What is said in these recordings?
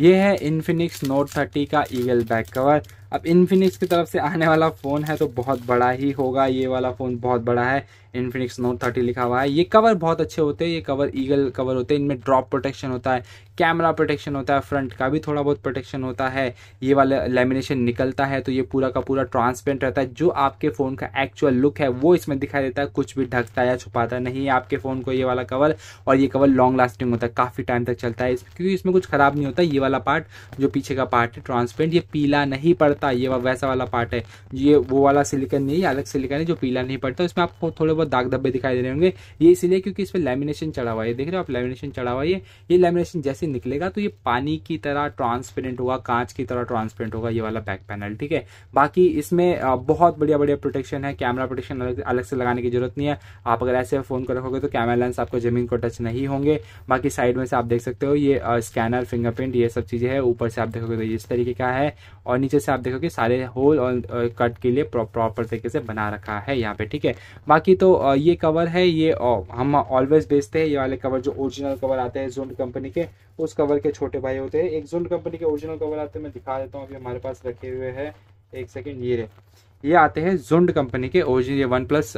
ये है Infinix note thirty का ईगल बैक कवर अब इन्फिनिक्स की तरफ से आने वाला फ़ोन है तो बहुत बड़ा ही होगा ये वाला फ़ोन बहुत बड़ा है इन्फिनिक्स नोट थर्टी लिखा हुआ है ये कवर बहुत अच्छे होते हैं ये कवर ईगल कवर होते हैं इनमें ड्रॉप प्रोटेक्शन होता है कैमरा प्रोटेक्शन होता है फ्रंट का भी थोड़ा बहुत प्रोटेक्शन होता है ये वाला लेमिनेशन निकलता है तो ये पूरा का पूरा ट्रांसपेरेंट रहता है जो आपके फ़ोन का एक्चुअल लुक है वो इसमें दिखाई देता है कुछ भी ढकता या छुपाता नहीं आपके फ़ोन को ये वाला कवर और ये कवर लॉन्ग लास्टिंग होता है काफ़ी टाइम तक चलता है क्योंकि इसमें कुछ ख़राब नहीं होता ये वाला पार्ट जो पीछे का पार्ट है ट्रांसपेरेंट ये पीला नहीं पड़ता होता है ये वैसा वाला पार्ट है ये वो वाला सिलिकन नहीं है अलग सिलिकन है जो पीला नहीं पड़ता उसमें आपको थोड़े बहुत दाग धब्बे दिखाई दे रहे होंगे ये इसलिए क्योंकि इस पर लेमिनेशन चढ़ा हुआ है देख रहे हो आप लेमिनेशन चढ़ा हुआ है ये लेमिनेशन जैसे निकलेगा तो ये पानी की तरह ट्रांसपेरेंट होगा कांच की तरह ट्रांसपेरेंट होगा ये वाला बैक पैनल ठीक है बाकी इसमें बहुत बढ़िया बढ़िया प्रोटेक्शन है कैमरा प्रोटेक्शन अलग से लगाने की जरूरत नहीं है आप अगर ऐसे फोन को रखोगे तो कैमरा लेंस आपको जमीन को टच नहीं होंगे बाकी साइड में से आप देख सकते हो ये स्कैनर फिंगरप्रिंट ये सब चीजें हैं ऊपर से आप देखोगे तो इस तरीके का है और नीचे से आप देखोगे सारे होल और कट के लिए प्रॉपर तरीके से बना रखा है यहाँ पे ठीक है बाकी तो ये कवर है ये हम ऑलवेज बेचते हैं ये वाले कवर जो ओरिजिनल कवर आते हैं जोन कंपनी के उस कवर के छोटे भाई होते हैं एक जोन कंपनी के ओरिजिनल कवर आते हैं मैं दिखा देता हूँ अभी हमारे पास रखे हुए है एक सेकेंड ये रहे ये आते हैं जुंड कंपनी के ओरिजिनल ये वन प्लस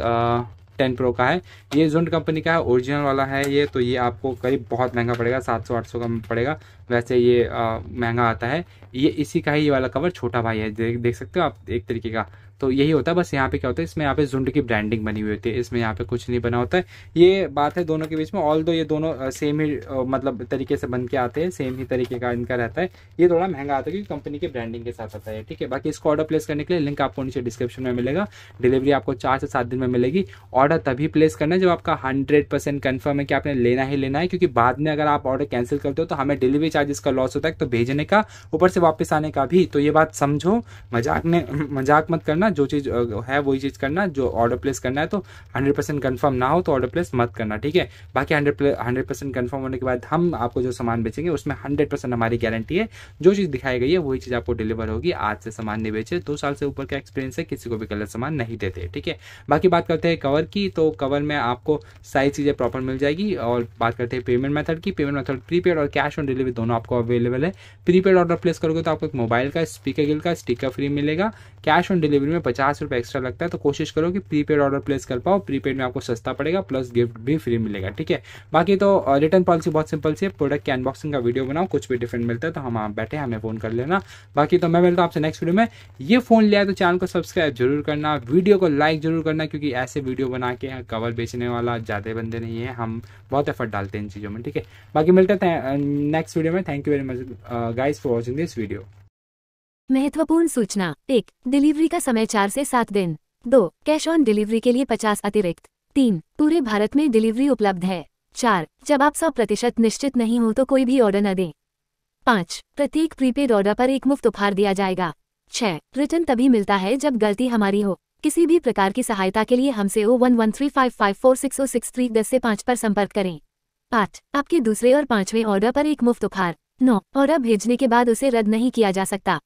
टेन प्रो का है ये जुंड कंपनी का है ओरिजिनल वाला है ये तो ये आपको करीब बहुत महंगा पड़ेगा सात सौ आठ सौ का पड़ेगा वैसे ये महंगा आता है ये इसी का ही ये वाला कवर छोटा भाई है देख देख सकते हो आप एक तरीके का तो यही होता है बस यहाँ पे क्या होता है इसमें यहाँ पे झुंड की ब्रांडिंग बनी हुई होती है इसमें यहाँ पे कुछ नहीं बना होता है ये बात है दोनों के बीच में ऑल दो ये दोनों सेम ही मतलब तरीके से बन के आते हैं सेम ही तरीके का इनका रहता है ये थोड़ा महंगा आता है क्योंकि कंपनी के ब्रांडिंग के साथ आता है ठीक है बाकी इसको ऑर्डर प्लेस करने के लिए लिंक आपको नीचे डिस्क्रिप्शन में मिलेगा डिलीवरी आपको चार से सात दिन में मिलेगी ऑर्डर तभी प्लेस करना जब आपका हंड्रेड परसेंट कन्फर्म है कि आपने लेना ही लेना है क्योंकि बाद में अगर आप ऑर्डर कैंसिल करते हो तो हमें डिलीवरी चार्ज इसका लॉस होता है तो भेजने का ऊपर से वापस आने का भी तो ये बात समझो मजाक ने मजाक मत करना जो चीज़ है वही चीज़ करना जो ऑर्डर प्लेस करना है तो हंड्रेड परसेंट कन्फर्म ना हो तो ऑर्डर प्लेस मत करना ठीक है बाकी हंड्रेड हंड्रेड परसेंट कन्फर्म होने के बाद हम आपको जो सामान बेचेंगे उसमें हंड्रेड परसेंट हमारी गारंटी है जो चीज़ दिखाई गई है वही चीज़ आपको डिलीवर होगी आज से सामान नहीं बेचे दो साल से ऊपर का एक्सपीरियंस है किसी को भी गलत सामान नहीं देते ठीक है बाकी बात करते हैं कवर की तो कवर में आपको सारी चीज़ें प्रॉपर मिल जाएगी और बात करते हैं पेमेंट मेथड की पेमेंट मेथड प्रीपेड और कैश ऑन डिलीवरी दोनों दोनों आपको अवेलेबल है प्रीपेड ऑर्डर प्लेस करोगे तो आपको एक मोबाइल का स्पीकर गिल का स्टिकर फ्री मिलेगा कैश ऑन डिलीवरी में पचास रुपये एक्स्ट्रा लगता है तो कोशिश करो कि प्रीपेड ऑर्डर प्लेस कर पाओ प्रीपेड में आपको सस्ता पड़ेगा प्लस गिफ्ट भी फ्री मिलेगा ठीक है बाकी तो रिटर्न पॉलिसी बहुत सिंपल सी है प्रोडक्ट की अनबॉक्सिंग का वीडियो बनाओ कुछ भी डिफरेंट मिलता है तो हम आप बैठे हमें फोन कर लेना बाकी तो मैं मिलता हूँ आपसे नेक्स्ट वीडियो में ये फोन लिया तो चैनल को सब्सक्राइब जरूर करना वीडियो को लाइक जरूर करना क्योंकि ऐसे वीडियो बना के कवर बेचने वाला ज़्यादा बंदे नहीं है हम बहुत एफर्ट डालते हैं इन चीज़ों में ठीक है बाकी मिलते हैं नेक्स्ट वीडियो में में thank you very much guys for watching this video महत्वपूर्ण सूचना एक डिलीवरी का समय चार से सात दिन दो कैश ऑन डिलीवरी के लिए पचास अतिरिक्त तीन पूरे भारत में डिलीवरी उपलब्ध है चार जब आप सौ प्रतिशत निश्चित नहीं हो तो कोई भी ऑर्डर न दें पाँच प्रत्येक प्रीपेड ऑर्डर पर एक मुफ्त उपहार दिया जाएगा छह रिटर्न तभी मिलता है जब गलती हमारी हो किसी भी प्रकार की सहायता के लिए हमसे O one one three five five four six O six three दस से पाँच पर संपर्क करें आठ आपके दूसरे और पांचवें ऑर्डर पर एक मुफ्त उपहार नौ ऑर्डर भेजने के बाद उसे रद्द नहीं किया जा सकता